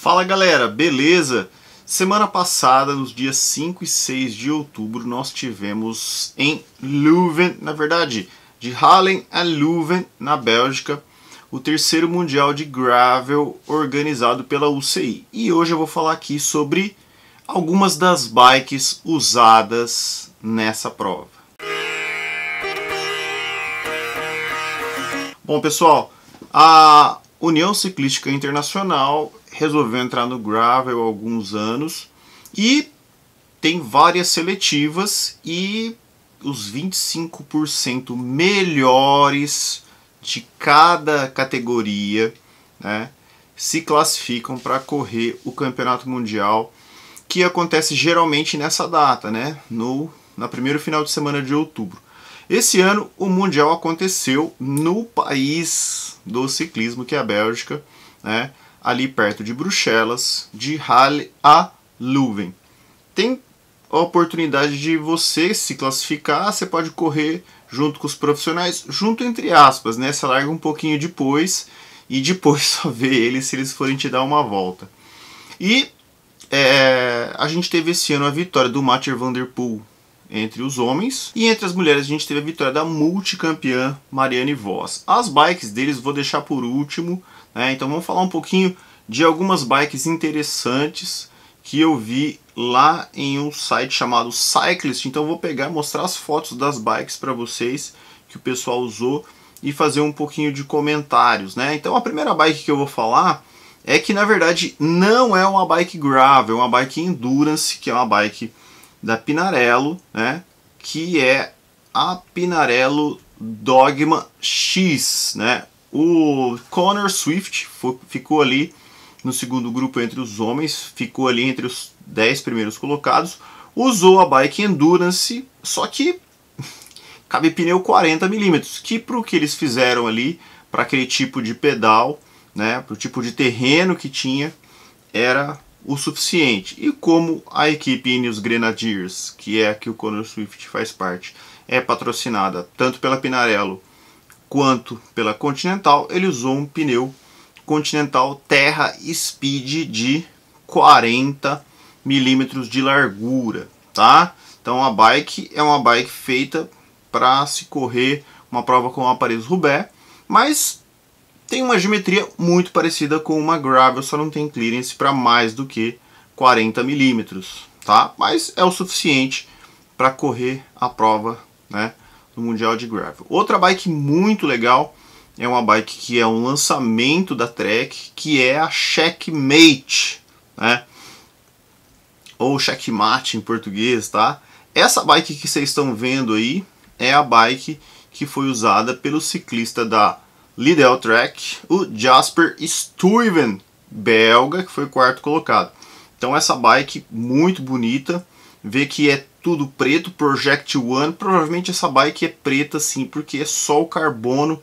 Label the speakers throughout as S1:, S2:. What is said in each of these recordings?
S1: Fala galera, beleza? Semana passada, nos dias 5 e 6 de outubro, nós tivemos em Leuven, na verdade, de Halle a Leuven, na Bélgica, o terceiro mundial de gravel organizado pela UCI. E hoje eu vou falar aqui sobre algumas das bikes usadas nessa prova. Bom, pessoal, a União Ciclística Internacional resolveu entrar no gravel há alguns anos e tem várias seletivas e os 25% melhores de cada categoria né, se classificam para correr o Campeonato Mundial, que acontece geralmente nessa data, né, no na primeiro final de semana de outubro. Esse ano o Mundial aconteceu no país do ciclismo, que é a Bélgica, né? ali perto de Bruxelas, de Halle a Leuven. Tem a oportunidade de você se classificar, você pode correr junto com os profissionais, junto entre aspas, né? Você larga um pouquinho depois e depois só vê eles se eles forem te dar uma volta. E é, a gente teve esse ano a vitória do Mathieu Van Der Poel entre os homens. E entre as mulheres a gente teve a vitória da multicampeã Marianne Voss. As bikes deles vou deixar por último, é, então vamos falar um pouquinho de algumas bikes interessantes que eu vi lá em um site chamado Cyclist. Então vou pegar, mostrar as fotos das bikes para vocês que o pessoal usou e fazer um pouquinho de comentários, né? Então a primeira bike que eu vou falar é que na verdade não é uma bike gravel, é uma bike endurance, que é uma bike da Pinarello, né? Que é a Pinarello Dogma X, né? O Connor Swift foi, ficou ali no segundo grupo entre os homens, ficou ali entre os 10 primeiros colocados. Usou a bike Endurance, só que cabe pneu 40mm, que para o que eles fizeram ali, para aquele tipo de pedal, né, para o tipo de terreno que tinha, era o suficiente. E como a equipe Ineos Grenadiers, que é a que o Conor Swift faz parte, é patrocinada tanto pela Pinarello quanto pela Continental, ele usou um pneu Continental Terra Speed de 40 milímetros de largura, tá? Então a bike é uma bike feita para se correr uma prova com o aparelho Rubé, mas tem uma geometria muito parecida com uma gravel, só não tem clearance para mais do que 40 milímetros, tá? Mas é o suficiente para correr a prova, né? do Mundial de Gravel. Outra bike muito legal é uma bike que é um lançamento da Trek, que é a Checkmate, né? Ou Checkmate em português, tá? Essa bike que vocês estão vendo aí é a bike que foi usada pelo ciclista da Lidl Trek, o Jasper Stuyven, belga, que foi quarto colocado. Então essa bike muito bonita, vê que é tudo preto, Project One. Provavelmente essa bike é preta sim, porque é só o carbono,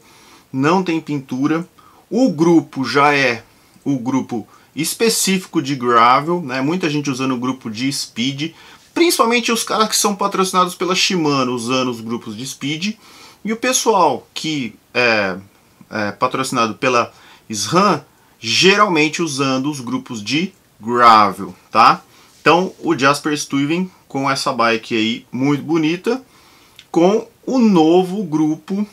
S1: não tem pintura. O grupo já é o grupo específico de gravel, né? Muita gente usando o grupo de speed, principalmente os caras que são patrocinados pela Shimano usando os grupos de speed e o pessoal que é, é patrocinado pela SRAM geralmente usando os grupos de gravel, tá? Então o Jasper Stuyven com essa bike aí muito bonita, com o novo grupo,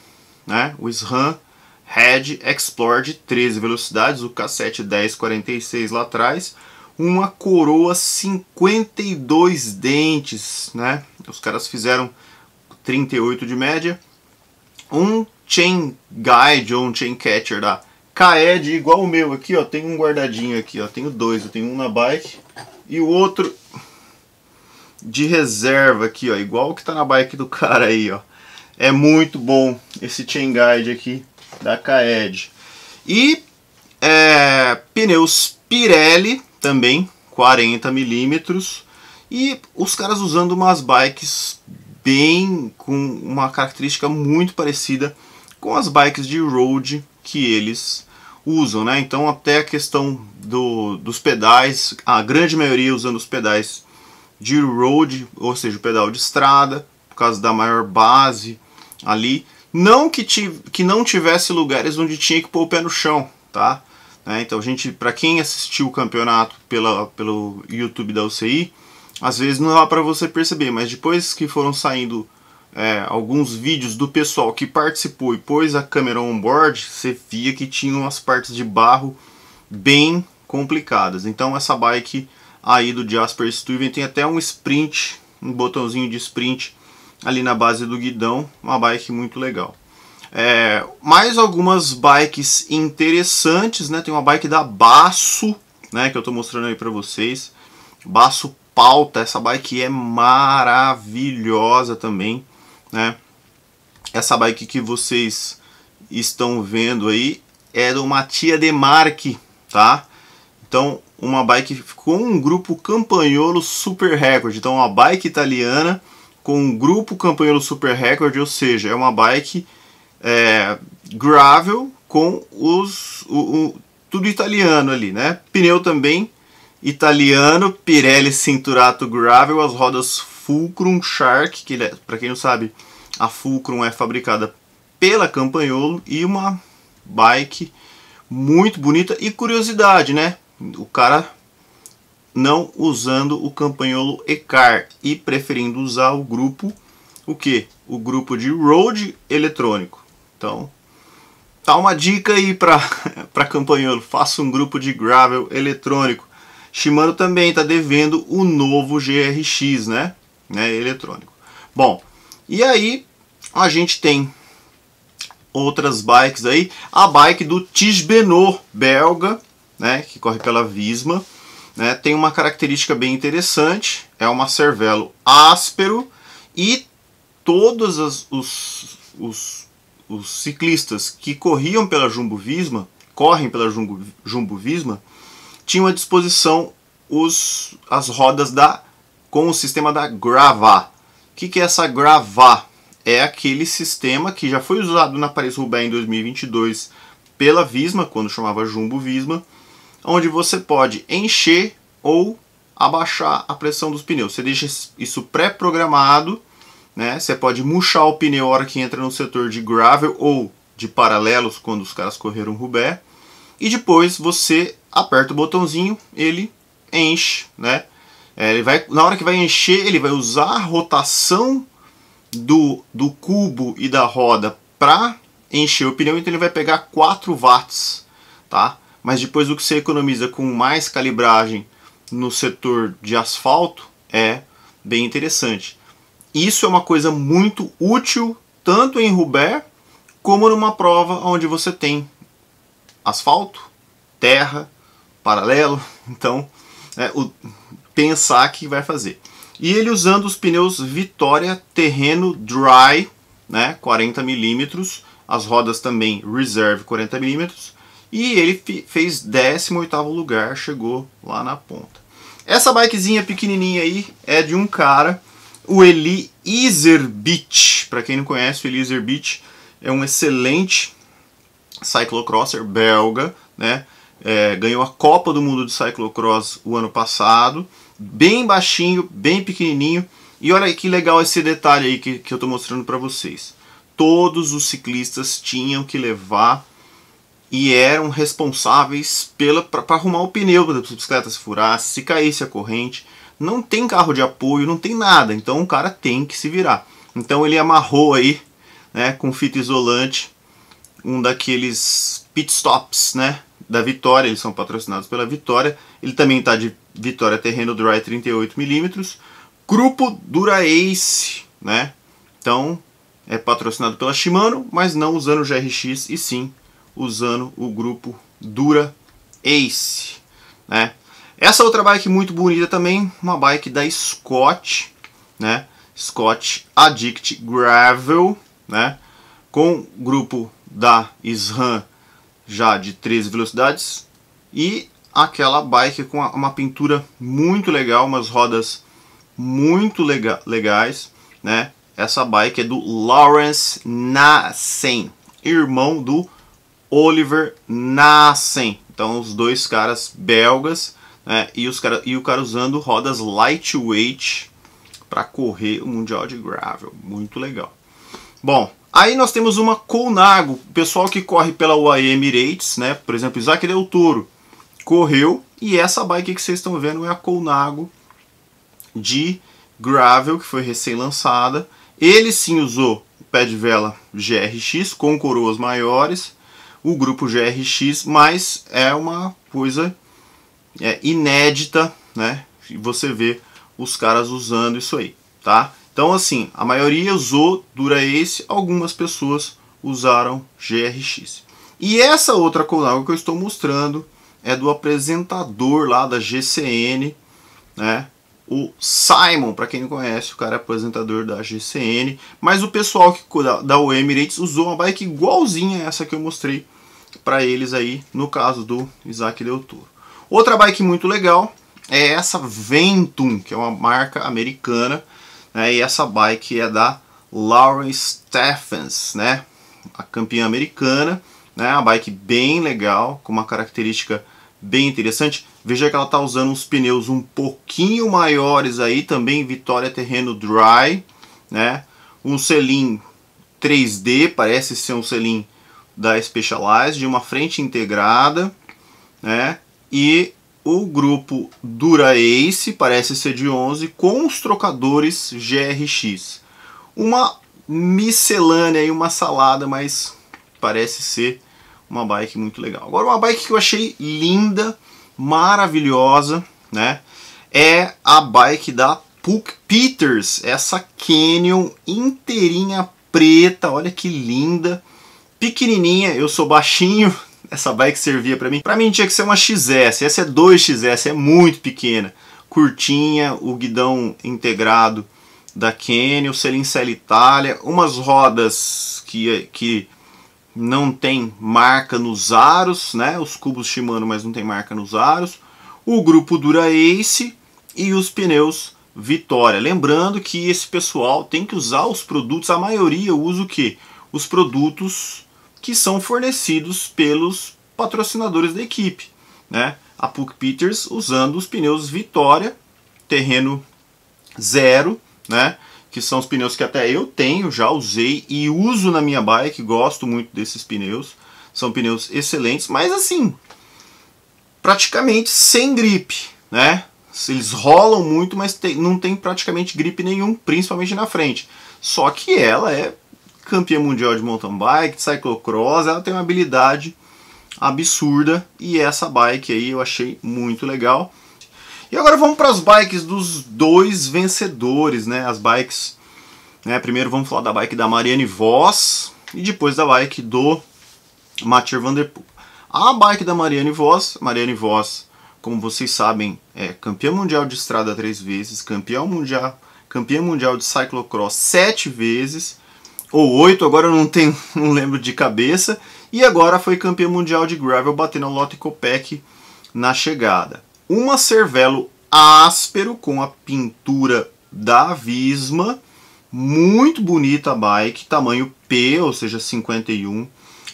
S1: né, o SRAM Red Explorer de 13 velocidades, o K7 1046 lá atrás, uma coroa 52 dentes, né? Os caras fizeram 38 de média, um chain guide ou um chain catcher da Kaed igual o meu aqui, ó, tem um guardadinho aqui, ó, tenho dois, eu tenho um na bike e o outro de reserva aqui, ó, igual o que tá na bike do cara aí, ó. É muito bom esse chain guide aqui da Kaed. E é, pneus Pirelli também, 40 milímetros. E os caras usando umas bikes bem com uma característica muito parecida com as bikes de road que eles usam, né? Então até a questão do, dos pedais, a grande maioria usando os pedais de road, ou seja, pedal de estrada, por causa da maior base ali. Não que, que não tivesse lugares onde tinha que pôr o pé no chão, tá? Né? Então, gente, para quem assistiu o campeonato pela, pelo YouTube da UCI, às vezes não dá para você perceber, mas depois que foram saindo é, alguns vídeos do pessoal que participou e pôs a câmera on-board, você via que tinha umas partes de barro bem complicadas. Então, essa bike aí do Jasper Stuyven. Tem até um sprint, um botãozinho de sprint ali na base do guidão. Uma bike muito legal. É, mais algumas bikes interessantes, né? Tem uma bike da Basso, né? Que eu estou mostrando aí para vocês. Basso Pauta, essa bike é maravilhosa também, né? Essa bike que vocês estão vendo aí é do Matia Demarque, tá? Então, uma bike com um grupo Campagnolo Super Record. Então, uma bike italiana com um grupo Campagnolo Super Record, ou seja, é uma bike é, gravel com os o, o, tudo italiano ali, né? Pneu também italiano, Pirelli Cinturato Gravel, as rodas Fulcrum Shark, que é, para quem não sabe, a Fulcrum é fabricada pela Campagnolo e uma bike muito bonita e curiosidade, né? o cara não usando o campanholo ECAR e preferindo usar o grupo o que? O grupo de road eletrônico. Então, tá uma dica aí para para campanholo, faça um grupo de gravel eletrônico. Shimano também está devendo o novo GRX, né? né? Eletrônico. Bom, e aí a gente tem outras bikes aí, a bike do Tisbenot belga né, que corre pela Visma, né, tem uma característica bem interessante, é um cervelo áspero e todos as, os, os, os, ciclistas que corriam pela Jumbo Visma, correm pela Jumbo, Jumbo Visma, tinham à disposição os, as rodas da com o sistema da Grava. O que, que é essa Grava? É aquele sistema que já foi usado na Paris-Roubaix em 2022 pela Visma, quando chamava Jumbo Visma, onde você pode encher ou abaixar a pressão dos pneus. Você deixa isso pré-programado, né? Você pode murchar o pneu a hora que entra no setor de gravel ou de paralelos quando os caras correram rubé. E depois você aperta o botãozinho, ele enche, né? É, ele vai, na hora que vai encher, ele vai usar a rotação do, do cubo e da roda para encher o pneu, então ele vai pegar 4 watts, tá? mas depois o que você economiza com mais calibragem no setor de asfalto é bem interessante. Isso é uma coisa muito útil tanto em ruber como numa prova onde você tem asfalto, terra, paralelo. Então, é, o, pensar que vai fazer. E ele usando os pneus Vitória Terreno Dry, né, 40 milímetros, as rodas também Reserve 40 milímetros e ele fez 18º lugar, chegou lá na ponta. Essa bikezinha pequenininha aí é de um cara, o Eli Izerbit. Para quem não conhece, o Eli Izerbit é um excelente cyclocrosser belga, né? É, ganhou a Copa do Mundo de Cyclocross o ano passado, bem baixinho, bem pequenininho. E olha que legal esse detalhe aí que, que eu estou mostrando para vocês. Todos os ciclistas tinham que levar e eram responsáveis pela para arrumar o pneu da bicicleta se furasse, se caísse a corrente. Não tem carro de apoio, não tem nada, então o cara tem que se virar. Então ele amarrou aí, né, com fita isolante, um daqueles pit stops, né, da Vitória, eles são patrocinados pela Vitória. Ele também está de Vitória Terreno Dry 38mm. Grupo Dura Ace, né? Então, é patrocinado pela Shimano, mas não usando o GRX e sim usando o grupo Dura Ace, né? Essa outra bike muito bonita também, uma bike da Scott, né? Scott Addict Gravel, né? Com grupo da SRAM já de 13 velocidades e aquela bike com uma pintura muito legal, umas rodas muito lega legais, né? Essa bike é do Lawrence Nassen, irmão do Oliver Nassen. Então, os dois caras belgas né, e, os cara, e o cara usando rodas lightweight para correr o Mundial de Gravel. Muito legal. Bom, aí nós temos uma Colnago, pessoal que corre pela UAE Emirates, né? Por exemplo, Isaac Del Toro correu e essa bike que vocês estão vendo é a Colnago de Gravel, que foi recém-lançada. Ele sim usou o pé de vela GRX com coroas maiores o grupo GRX, mas é uma coisa é, inédita, né? E você vê os caras usando isso aí, tá? Então, assim, a maioria usou Dura Ace, algumas pessoas usaram GRX. E essa outra Konago que eu estou mostrando é do apresentador lá da GCN, né? O Simon, para quem não conhece, o cara é apresentador da GCN, mas o pessoal que da, da Emirates usou uma bike igualzinha a essa que eu mostrei para eles aí, no caso do Isaac Del Toro. Outra bike muito legal é essa Ventum, que é uma marca americana, né? E essa bike é da Lauren Stephens, né? A campeã americana, né? Uma bike bem legal, com uma característica bem interessante. Veja que ela está usando uns pneus um pouquinho maiores aí, também Vitória Terreno Dry, né? Um selim 3D, parece ser um selim da Specialized, de uma frente integrada, né? E o grupo Dura Ace, parece ser de 11, com os trocadores GRX. Uma miscelânea e uma salada, mas parece ser uma bike muito legal. Agora, uma bike que eu achei linda, maravilhosa, né? É a bike da Puck Peters, essa Canyon inteirinha preta, olha que linda pequenininha, eu sou baixinho, essa bike servia para mim. Para mim tinha que ser uma XS, essa é 2XS, é muito pequena. Curtinha, o guidão integrado da Kenny, o Selincel Itália, umas rodas que, que não tem marca nos aros, né? Os cubos Shimano, mas não tem marca nos aros. O grupo Dura Ace e os pneus Vitória. Lembrando que esse pessoal tem que usar os produtos, a maioria usa o que? Os produtos que são fornecidos pelos patrocinadores da equipe. Né? A Puck Peters usando os pneus Vitória, terreno zero, né? que são os pneus que até eu tenho, já usei e uso na minha bike, gosto muito desses pneus. São pneus excelentes, mas assim, praticamente sem gripe, né? Eles rolam muito, mas tem, não tem praticamente gripe nenhum, principalmente na frente. Só que ela é campeã mundial de mountain bike, de cyclocross, ela tem uma habilidade absurda e essa bike aí eu achei muito legal. E agora vamos para as bikes dos dois vencedores, né? As bikes, né? Primeiro vamos falar da bike da Marianne Voss e depois da bike do Mathieu Van Der Poel. A bike da Marianne Voss, Marianne Voss, como vocês sabem, é campeã mundial de estrada três vezes, campeã mundial, campeã mundial de cyclocross sete vezes ou oito agora eu não tenho, não lembro de cabeça. E agora foi campeã mundial de gravel batendo o Lotte Copec na chegada. Uma cervelo áspero com a pintura da Visma, muito bonita a bike, tamanho P, ou seja, 51.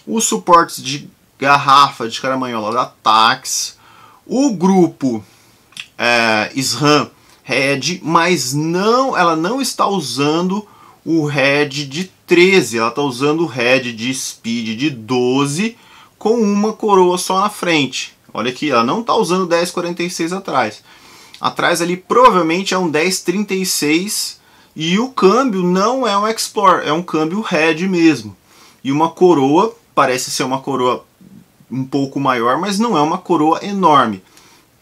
S1: Os suportes de garrafa de caramanhola da Tax. O grupo é, SRAM Red, mas não, ela não está usando o Red de 13, ela está usando o head de speed de 12 com uma coroa só na frente. Olha aqui, ela não está usando 10,46 atrás. Atrás ali provavelmente é um 10,36 e o câmbio não é um explorer é um câmbio head mesmo. E uma coroa, parece ser uma coroa um pouco maior, mas não é uma coroa enorme.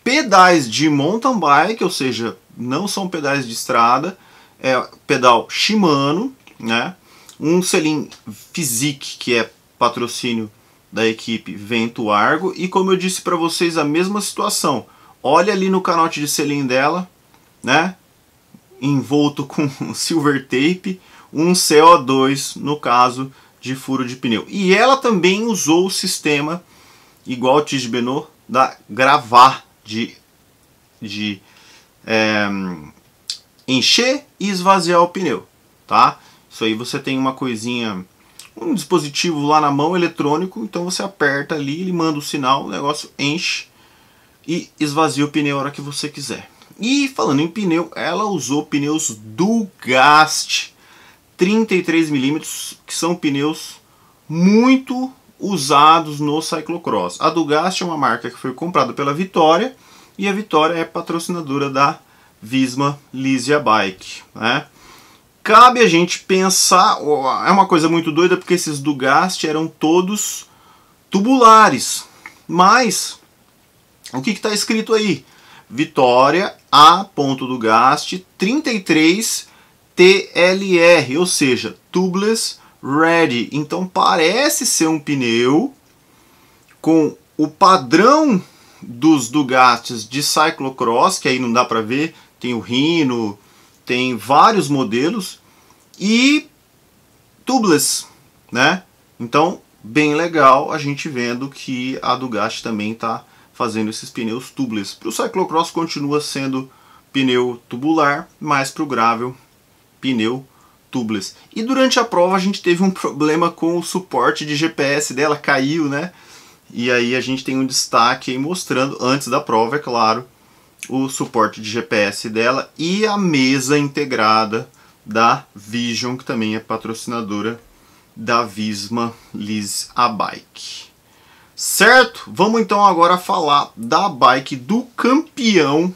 S1: Pedais de mountain bike, ou seja, não são pedais de estrada, é pedal Shimano, né? Um selim Physique, que é patrocínio da equipe Vento Argo. E como eu disse para vocês, a mesma situação. Olha ali no canote de selim dela, né? Envolto com silver tape, um CO2 no caso de furo de pneu. E ela também usou o sistema igual Tige Benot da gravar de, de é, encher e esvaziar o pneu, tá? Isso aí você tem uma coisinha, um dispositivo lá na mão eletrônico, então você aperta ali, ele manda o sinal, o negócio enche e esvazia o pneu a hora que você quiser. E falando em pneu, ela usou pneus Dugast 33mm, que são pneus muito usados no cyclocross. A Dugast é uma marca que foi comprada pela Vitória e a Vitória é patrocinadora da Visma Lisia Bike. Né? Cabe a gente pensar, é uma coisa muito doida porque esses do Gast eram todos tubulares, mas o que está escrito aí? Vitória A ponto do Gast 33 TLR, ou seja, tubeless ready. Então parece ser um pneu com o padrão dos Dugatis de cyclocross, que aí não dá para ver, tem o rino tem vários modelos e tubeless, né? Então, bem legal a gente vendo que a Ducati também está fazendo esses pneus tubeless. Para o cyclocross continua sendo pneu tubular, mas para o gravel, pneu tubeless. E durante a prova a gente teve um problema com o suporte de GPS dela, caiu, né? E aí a gente tem um destaque mostrando, antes da prova, é claro, o suporte de GPS dela e a mesa integrada da Vision, que também é patrocinadora da Visma Liz a bike. Certo? Vamos então agora falar da bike do campeão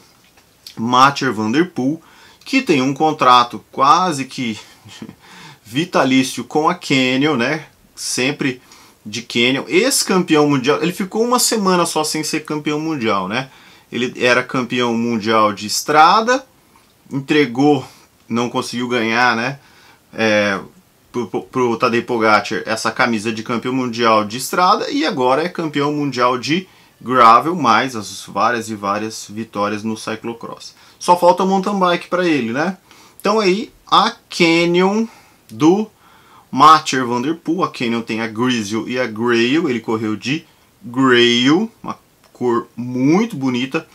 S1: Mathieu Vanderpool, que tem um contrato quase que vitalício com a Canyon, né? Sempre de Canyon, ex-campeão mundial. Ele ficou uma semana só sem ser campeão mundial, né? Ele era campeão mundial de estrada, entregou, não conseguiu ganhar, né? É, pro, pro Tadej Pogacar essa camisa de campeão mundial de estrada e agora é campeão mundial de gravel, mais as várias e várias vitórias no cyclocross. Só falta mountain bike para ele, né? Então aí a Canyon do Matcher Vanderpool, a Canyon tem a Grizzle e a Grail, ele correu de Grail, uma cor muito bonita.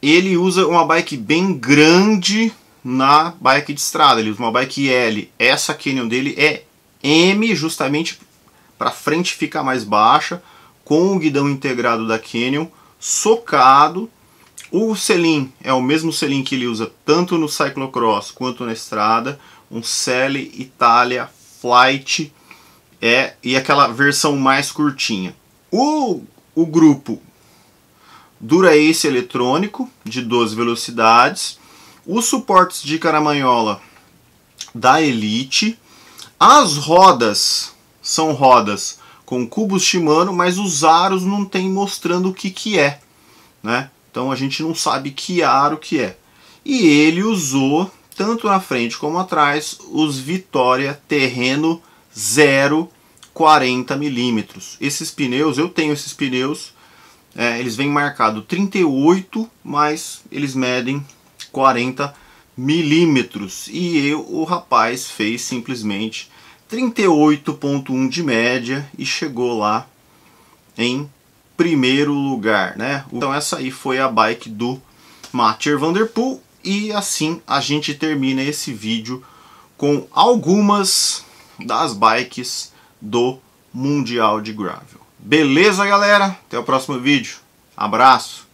S1: Ele usa uma bike bem grande na bike de estrada, ele usa uma bike L. Essa Canyon dele é M, justamente para frente ficar mais baixa, com o guidão integrado da Canyon, socado. O selim é o mesmo selim que ele usa tanto no cyclocross quanto na estrada, um Selle Italia Flight é e aquela versão mais curtinha. O, o grupo Dura Ace eletrônico de 12 velocidades. Os suportes de caramanhola da Elite. As rodas são rodas com cubos Shimano, mas os aros não tem mostrando o que, que é. Né? Então a gente não sabe que aro que é. E ele usou, tanto na frente como atrás, os Vitória Terreno 0 40 milímetros. Esses pneus, eu tenho esses pneus, é, eles vêm marcado 38, mas eles medem 40 milímetros. E eu, o rapaz fez simplesmente 38.1 de média e chegou lá em primeiro lugar, né? Então essa aí foi a bike do Mathieu Vanderpool e assim a gente termina esse vídeo com algumas das bikes do Mundial de Gravel. Beleza, galera? Até o próximo vídeo. Abraço.